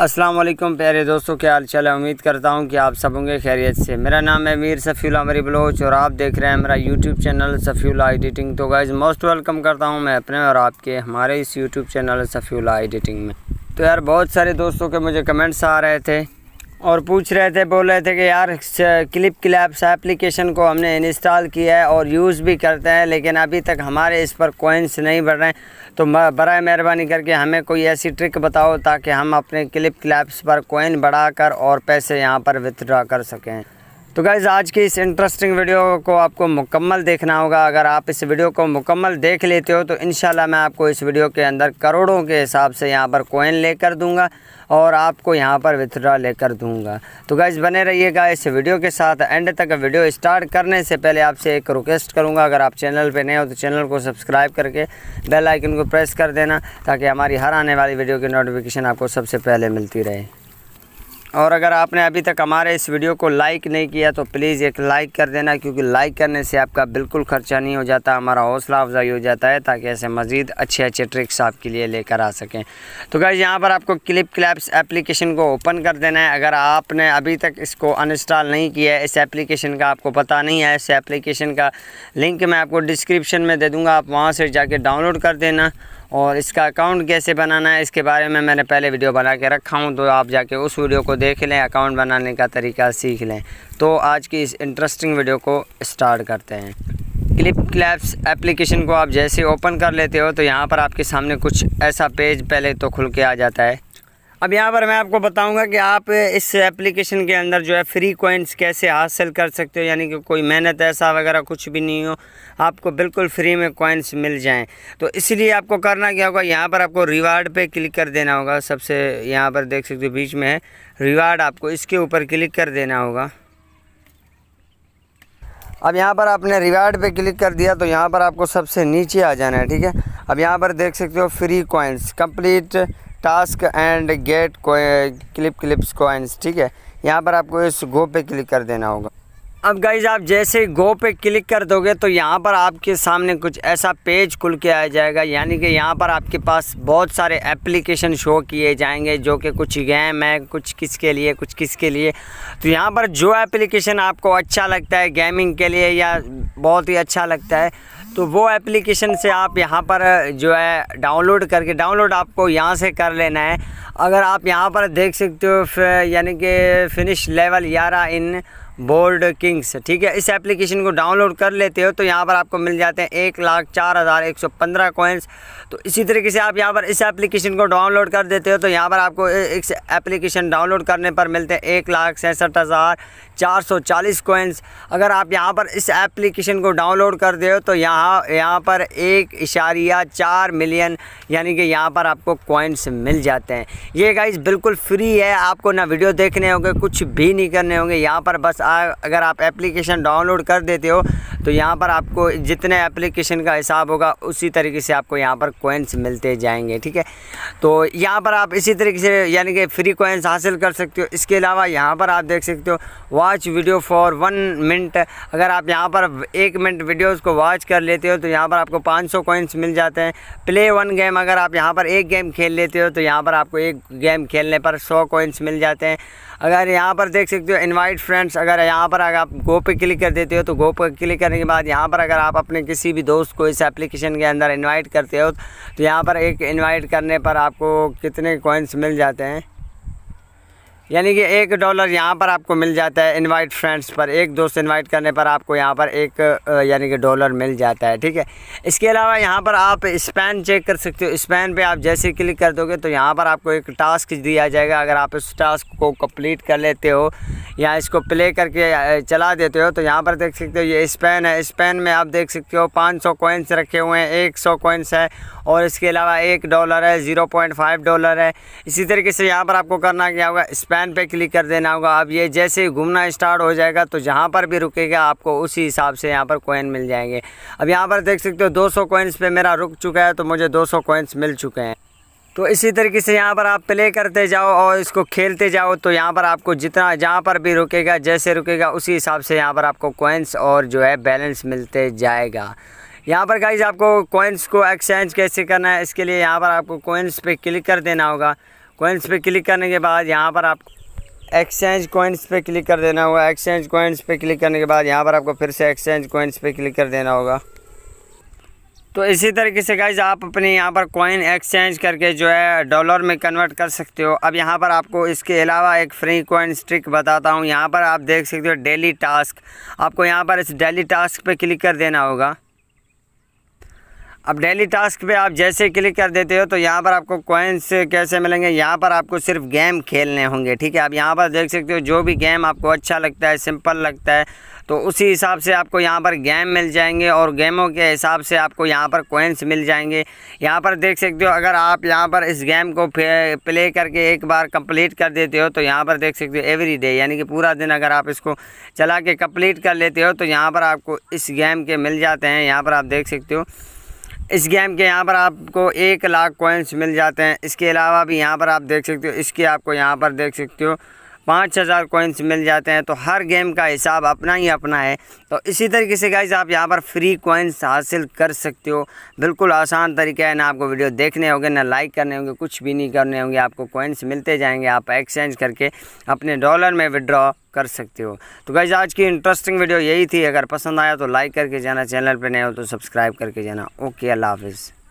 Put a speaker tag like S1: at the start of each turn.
S1: अस्सलाम वालेकुम प्यारे दोस्तों क्या हाल चाल है उम्मीद करता हूँ कि आप सब होंगे खैरियत से मेरा नाम है मीर सफ़ीला मरी बलोच और आप देख रहे हैं मेरा यूट्यूब चैनल सफ़ीला एडिटिंग तो गाइज़ मोस्ट वेलकम करता हूँ मैं अपने और आपके हमारे इस यूट्यूब चैनल सफ़ीला एडिटिंग में तो यार बहुत सारे दोस्तों के मुझे कमेंट्स आ रहे थे और पूछ रहे थे बोल रहे थे कि यार क्लिप क्लैप्स एप्लीकेशन को हमने इंस्टॉल किया है और यूज़ भी करते हैं लेकिन अभी तक हमारे इस पर कोइंस नहीं बढ़ रहे हैं तो बरए मेहरबानी करके हमें कोई ऐसी ट्रिक बताओ ताकि हम अपने क्लिप क्लैप्स पर कोइन बढ़ाकर और पैसे यहाँ पर विथड्रा कर सकें तो गाइज़ आज की इस इंटरेस्टिंग वीडियो को आपको मुकम्मल देखना होगा अगर आप इस वीडियो को मुकम्मल देख लेते हो तो इन मैं आपको इस वीडियो के अंदर करोड़ों के हिसाब से यहाँ पर कोइन लेकर दूंगा और आपको यहाँ पर विथड्रा लेकर दूंगा तो गाइज़ बने रहिएगा इस वीडियो के साथ एंड तक वीडियो स्टार्ट करने से पहले आपसे एक रिक्वेस्ट करूँगा अगर आप चैनल पर नए हो तो चैनल को सब्सक्राइब करके बेलाइकन को प्रेस कर देना ताकि हमारी हर आने वाली वीडियो की नोटिफिकेशन आपको सबसे पहले मिलती रहे और अगर आपने अभी तक हमारे इस वीडियो को लाइक नहीं किया तो प्लीज़ एक लाइक कर देना क्योंकि लाइक करने से आपका बिल्कुल खर्चा नहीं हो जाता हमारा हौसला अफजाई हो जाता है ताकि ऐसे मज़ीद अच्छे अच्छे ट्रिक्स आपके लिए लेकर आ सकें तो गैस यहाँ पर आपको क्लिप क्लैप्स एप्लीकेशन को ओपन कर देना है अगर आपने अभी तक इसको अनस्टॉल नहीं किया है इस एप्लीकेशन का आपको पता नहीं है इस एप्लीकेशन का लिंक मैं आपको डिस्क्रिप्शन में दे दूँगा आप वहाँ से जाके डाउनलोड कर देना और इसका अकाउंट कैसे बनाना है इसके बारे में मैंने पहले वीडियो बना के रखा हूँ तो आप जाके उस वीडियो को देख लें अकाउंट बनाने का तरीका सीख लें तो आज की इस इंटरेस्टिंग वीडियो को स्टार्ट करते हैं क्लिप क्लैप्स एप्लीकेशन को आप जैसे ओपन कर लेते हो तो यहाँ पर आपके सामने कुछ ऐसा पेज पहले तो खुल के आ जाता है अब यहाँ पर मैं आपको बताऊंगा कि आप इस एप्लीकेशन के अंदर जो है फ्री कोइंस कैसे हासिल कर सकते हो यानी कि कोई मेहनत ऐसा वगैरह कुछ भी नहीं हो आपको बिल्कुल फ्री में कोइंस मिल जाएं तो इसलिए आपको करना क्या होगा यहाँ पर आपको रिवार्ड पे क्लिक कर देना होगा सबसे यहाँ पर देख सकते हो बीच में है रिवार्ड आपको इसके ऊपर क्लिक कर देना होगा अब यहाँ पर आपने रिवार्ड पे क्लिक कर दिया तो यहाँ पर आपको सबसे नीचे आ जाना है ठीक है अब यहाँ पर देख सकते हो free coins complete task and get को क्लिप क्लिप्स कोइंस ठीक है यहाँ पर आपको इस गो पे क्लिक कर देना होगा अब गाइज आप जैसे गो पे क्लिक कर दोगे तो यहाँ पर आपके सामने कुछ ऐसा पेज खुल के आ जाएगा यानी कि यहाँ पर आपके पास बहुत सारे एप्लीकेशन शो किए जाएंगे जो कि कुछ गेम है कुछ किसके लिए कुछ किसके लिए तो यहाँ पर जो एप्लीकेशन आपको अच्छा लगता है गेमिंग के लिए या बहुत ही अच्छा लगता है तो वो एप्लीकेशन से आप यहाँ पर जो है डाउनलोड करके डाउनलोड आपको यहाँ से कर लेना है अगर आप यहाँ पर देख सकते हो यानी कि फिनिश लेवल ग्यारह इन बोर्ड किंग्स ठीक है इस एप्लीकेशन को डाउनलोड कर लेते हो तो यहाँ पर आपको मिल जाते हैं एक लाख चार हज़ार एक सौ पंद्रह कोइंस तो इसी तरीके से आप यहाँ पर इस एप्लीकेशन को डाउनलोड कर देते हो तो यहाँ पर आपको इस एप्लीकेशन डाउनलोड करने पर मिलते हैं एक लाख सैंसठ हज़ार चार सौ चालीस कोइंस अगर आप यहाँ पर इस एप्लीकेशन को डाउनलोड कर दे हो तो यहाँ यहाँ पर एक इशारिया चार मिलियन यानी कि यहाँ पर आपको कोइंस मिल जाते हैं ये गाइज बिल्कुल फ्री है आपको ना वीडियो देखने होंगे कुछ भी नहीं करने होंगे यहाँ पर बस अगर आप एप्लीकेशन डाउनलोड कर देते हो तो यहाँ पर आपको जितने एप्लीकेशन का हिसाब होगा उसी तरीके से आपको यहाँ पर कोइंस मिलते जाएंगे ठीक है तो यहाँ पर आप इसी तरीके से यानी कि फ्री कोइंस हासिल कर सकते हो इसके अलावा यहाँ पर आप देख सकते हो watch video for one minute अगर आप यहाँ पर एक मिनट वीडियोस को वॉच कर लेते हो तो यहाँ पर आपको सौ कोइंस मिल जाते हैं प्ले वन गेम अगर आप यहाँ पर एक गेम खेल लेते हो तो यहाँ पर आपको एक गेम खेलने पर सौ कोइंस मिल जाते हैं अगर यहाँ पर देख सकते हो इनवाइट फ्रेंड्स अगर यहाँ पर अगर आप गो पे क्लिक कर देते हो तो गो पे क्लिक कर करने के बाद यहाँ पर अगर आप अपने किसी भी दोस्त को इस एप्लीकेशन के अंदर इनवाइट करते हो तो यहाँ पर एक इनवाइट करने पर आपको कितने कॉइन्स मिल जाते हैं यानी कि एक डॉलर यहाँ पर आपको मिल जाता है इनवाइट फ्रेंड्स पर एक दोस्त इनवाइट करने पर आपको यहाँ पर एक यानी कि डॉलर मिल जाता है ठीक है इसके अलावा यहाँ पर आप स्पैन चेक कर सकते हो स्पैन पे आप जैसे क्लिक कर दोगे तो यहाँ पर आपको एक टास्क दिया जाएगा अगर आप इस टास्क को कंप्लीट कर लेते हो या इसको प्ले करके चला देते हो तो यहाँ पर देख सकते हो ये स्पेन है स्पेन में आप देख सकते हो पाँच सौ कोइंस रखे हुए हैं एक सौ कोइंस है और इसके अलावा एक डॉलर है ज़ीरो डॉलर है इसी तरीके से यहाँ पर आपको करना क्या होगा स्पेन लाइन पे क्लिक कर देना होगा अब ये जैसे ही घूमना स्टार्ट हो जाएगा तो जहाँ पर भी रुकेगा आपको उसी हिसाब से यहाँ पर कोइन मिल जाएंगे अब यहाँ पर देख सकते हो 200 सौ कोइंस पर मेरा रुक चुका है तो मुझे 200 सौ कोइंस मिल चुके हैं तो इसी तरीके से यहाँ पर आप प्ले करते जाओ और इसको खेलते जाओ तो यहाँ पर आपको जितना जहाँ पर भी रुकेगा जैसे रुकेगा उसी हिसाब से यहाँ पर आपको कोइंस और जो है बैलेंस मिलते जाएगा यहाँ पर गाइज आपको कोइंस को एक्सचेंज कैसे करना है इसके लिए यहाँ पर आपको कोइंस पे क्लिक कर देना होगा कोइंस पे क्लिक करने के बाद यहाँ पर आप एक्सचेंज कोइंस पे क्लिक कर देना होगा एक्सचेंज कोइंस पे क्लिक करने के बाद यहाँ पर आपको फिर से एक्सचेंज कोइंस पे क्लिक कर देना होगा तो इसी तरीके से गाइज आप अपने यहाँ पर कॉइन एक्सचेंज करके जो है डॉलर में कन्वर्ट कर सकते हो अब यहाँ पर आपको इसके अलावा एक फ्री कॉइन स्ट्रिक बताता हूँ यहाँ पर आप देख सकते हो डेली टास्क आपको यहाँ पर इस डेली टास्क पर क्लिक कर देना होगा अब डेली टास्क पे आप जैसे क्लिक कर देते हो तो यहाँ पर आपको कॉइन्स कैसे मिलेंगे यहाँ पर आपको सिर्फ गेम खेलने होंगे ठीक है आप यहाँ पर देख सकते हो जो भी गेम आपको अच्छा लगता है सिंपल लगता है तो उसी हिसाब से आपको यहाँ पर गेम मिल जाएंगे और गेमों के हिसाब से आपको यहाँ पर कोइंस मिल जाएंगे यहाँ पर देख सकते हो अगर आप यहाँ पर इस गेम को प्ले करके एक बार कंप्लीट कर देते हो तो यहाँ पर देख सकते हो एवरी डे यानी कि पूरा दिन अगर आप इसको चला के कंप्लीट कर लेते हो तो यहाँ पर आपको इस गेम के मिल जाते हैं यहाँ पर आप देख सकते हो इस गेम के यहाँ पर आपको एक लाख कोइंस मिल जाते हैं इसके अलावा भी यहाँ पर आप देख सकते हो इसके आपको यहाँ पर देख सकते हो पाँच हज़ार कोइंस मिल जाते हैं तो हर गेम का हिसाब अपना ही अपना है तो इसी तरीके से गाइज आप यहाँ पर फ्री कोइंस हासिल कर सकते हो बिल्कुल आसान तरीका है ना आपको वीडियो देखने होंगे ना लाइक करने होंगे कुछ भी नहीं करने होंगे आपको कोइंस मिलते जाएंगे आप एक्सचेंज करके अपने डॉलर में विड्रॉ कर सकते हो तो गाइज आज की इंटरेस्टिंग वीडियो यही थी अगर पसंद आया तो लाइक करके जाना चैनल पर नए हो तो सब्सक्राइब करके जाना ओके अल्लाह हाफिज़